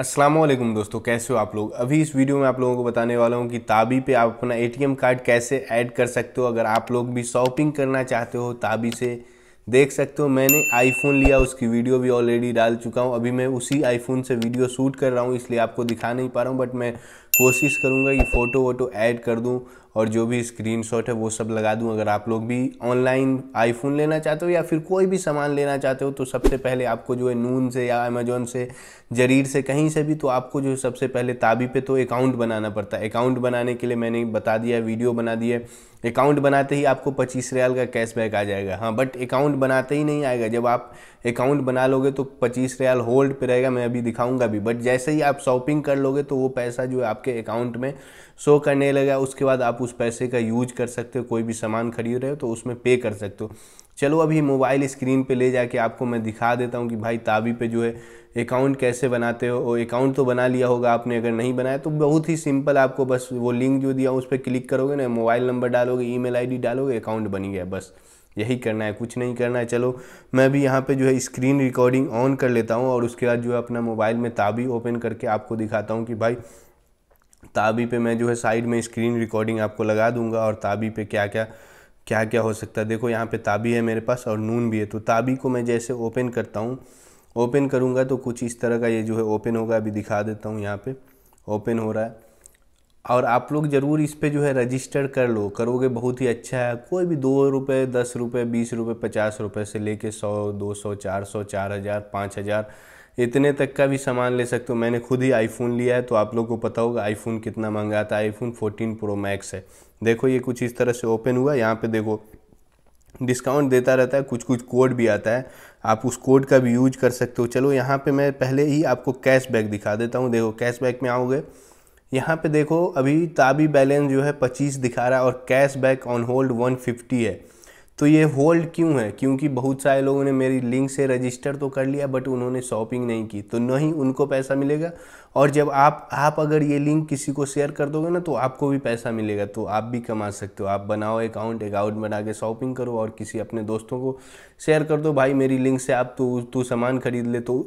असलम दोस्तों कैसे हो आप लोग अभी इस वीडियो में आप लोगों को बताने वाला हूँ कि ताबी पे आप अपना एटीएम कार्ड कैसे ऐड कर सकते हो अगर आप लोग भी शॉपिंग करना चाहते हो ताबी से देख सकते हो मैंने आईफोन लिया उसकी वीडियो भी ऑलरेडी डाल चुका हूँ अभी मैं उसी आईफोन से वीडियो शूट कर रहा हूँ इसलिए आपको दिखा नहीं पा रहा हूँ बट मैं कोशिश करूँगा कि फ़ोटो वोटो ऐड कर दूँ और जो भी स्क्रीनशॉट है वो सब लगा दूँ अगर आप लोग भी ऑनलाइन आईफोन लेना चाहते हो या फिर कोई भी सामान लेना चाहते हो तो सबसे पहले आपको जो है नून से या अमेजोन से जरीर से कहीं से भी तो आपको जो है सबसे पहले ताबी पे तो अकाउंट बनाना पड़ता है अकाउंट बनाने के लिए मैंने बता दिया वीडियो बना दिए अकाउंट बनाते ही आपको पच्चीस रियाल का कैशबैक आ जाएगा हाँ बट अकाउंट बनाते ही नहीं आएगा जब आप अकाउंट बना लोगे तो पच्चीस रियाल होल्ड पे रहेगा मैं अभी दिखाऊंगा भी बट जैसे ही आप शॉपिंग कर लोगे तो वो पैसा जो है आपके अकाउंट में शो करने लगेगा उसके बाद आप उस पैसे का यूज कर सकते हो कोई भी सामान खरीद रहे हो तो उसमें पे कर सकते हो चलो अभी मोबाइल स्क्रीन पे ले जाके आपको मैं दिखा देता हूँ कि भाई ताबी पे जो है अकाउंट कैसे बनाते हो वो अकाउंट तो बना लिया होगा आपने अगर नहीं बनाया तो बहुत ही सिंपल आपको बस वो लिंक जो दिया उस पर क्लिक करोगे ना मोबाइल नंबर डालोगे ई मेल डालोगे अकाउंट बन गया बस यही करना है कुछ नहीं करना है चलो मैं भी यहाँ पे जो है स्क्रीन रिकॉर्डिंग ऑन कर लेता हूँ और उसके बाद जो है अपना मोबाइल में ताबी ओपन करके आपको दिखाता हूँ कि भाई ताबी पे मैं जो है साइड में स्क्रीन रिकॉर्डिंग आपको लगा दूंगा और ताबी पे क्या क्या क्या क्या हो सकता है देखो यहाँ पे ताबी है मेरे पास और नून भी है तो ताबी को मैं जैसे ओपन करता हूँ ओपन करूँगा तो कुछ इस तरह का ये जो है ओपन होगा अभी दिखा देता हूँ यहाँ पे ओपन हो रहा है और आप लोग ज़रूर इस पर जो है रजिस्टर कर लो करोगे बहुत ही अच्छा है कोई भी दो रुपये दस रुपये बीस रुपये पचास रुपये से लेके सौ दो सौ चार सौ चार हज़ार पाँच हज़ार इतने तक का भी सामान ले सकते हो मैंने खुद ही आईफोन लिया है तो आप लोग को पता होगा आईफोन कितना महंगा था आईफोन 14 प्रो मैक्स है देखो ये कुछ इस तरह से ओपन हुआ यहाँ पे देखो डिस्काउंट देता रहता है कुछ कुछ कोड भी आता है आप उस कोड का भी यूज कर सकते हो चलो यहाँ पे मैं पहले ही आपको कैशबैक दिखा देता हूँ देखो कैशबैक में आओगे यहाँ पे देखो अभी ताबी बैलेंस जो है पच्चीस दिखा रहा है और cashback on hold one fifty है तो ये होल्ड क्यों है क्योंकि बहुत सारे लोगों ने मेरी लिंक से रजिस्टर तो कर लिया बट उन्होंने शॉपिंग नहीं की तो नहीं उनको पैसा मिलेगा और जब आप आप अगर ये लिंक किसी को शेयर कर दोगे ना तो आपको भी पैसा मिलेगा तो आप भी कमा सकते हो आप बनाओ अकाउंट अकाउंट बना के शॉपिंग करो और किसी अपने दोस्तों को शेयर कर दो भाई मेरी लिंक से आप तो तो सामान खरीद ले तो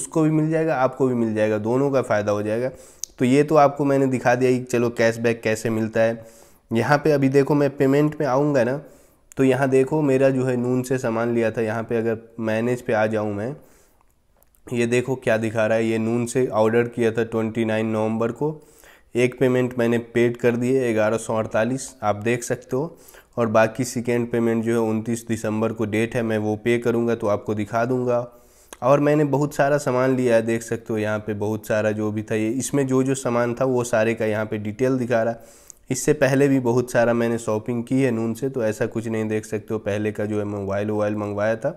उसको भी मिल जाएगा आपको भी मिल जाएगा दोनों का फ़ायदा हो जाएगा तो ये तो आपको मैंने दिखा दिया कि चलो कैशबैक कैसे मिलता है यहाँ पे अभी देखो मैं पेमेंट में आऊँगा ना तो यहाँ देखो मेरा जो है नून से सामान लिया था यहाँ पे अगर मैनेज पे आ जाऊँ मैं ये देखो क्या दिखा रहा है ये नून से ऑर्डर किया था ट्वेंटी नाइन नवम्बर को एक पेमेंट मैंने पेड कर दिए ग्यारह सौ अड़तालीस आप देख सकते हो और बाकी सेकेंड पेमेंट जो है उनतीस दिसंबर को डेट है मैं वो पे करूँगा तो आपको दिखा दूँगा और मैंने बहुत सारा सामान लिया है देख सकते हो यहाँ पे बहुत सारा जो भी था ये इसमें जो जो सामान था वो सारे का यहाँ पे डिटेल दिखा रहा है इससे पहले भी बहुत सारा मैंने शॉपिंग की है नून से तो ऐसा कुछ नहीं देख सकते हो पहले का जो है मोबाइल वोबाइल मंगवाया था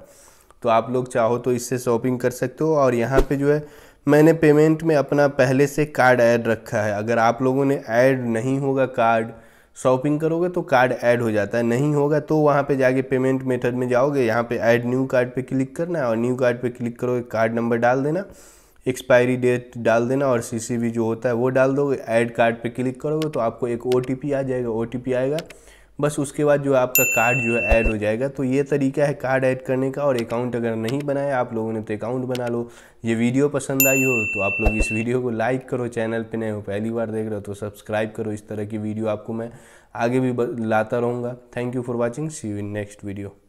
तो आप लोग चाहो तो इससे शॉपिंग कर सकते हो और यहाँ पे जो है मैंने पेमेंट में अपना पहले से कार्ड ऐड रखा है अगर आप लोगों ने ऐड नहीं होगा कार्ड शॉपिंग करोगे तो कार्ड ऐड हो जाता है नहीं होगा तो वहाँ पे जाके पेमेंट मेथड में जाओगे यहाँ पे ऐड न्यू कार्ड पे क्लिक करना है और न्यू कार्ड पे क्लिक करोगे कार्ड नंबर डाल देना एक्सपायरी डेट डाल देना और सी जो होता है वो डाल दोगे ऐड कार्ड पे क्लिक करोगे तो आपको एक ओ आ जाएगा ओ आएगा बस उसके बाद जो आपका कार्ड जो है ऐड हो जाएगा तो ये तरीका है कार्ड ऐड करने का और अकाउंट अगर नहीं बनाया आप लोगों ने तो अकाउंट बना लो ये वीडियो पसंद आई हो तो आप लोग इस वीडियो को लाइक करो चैनल पे नए हो पहली बार देख रहे हो तो सब्सक्राइब करो इस तरह की वीडियो आपको मैं आगे भी लाता रहूँगा thank you for watching see you in next video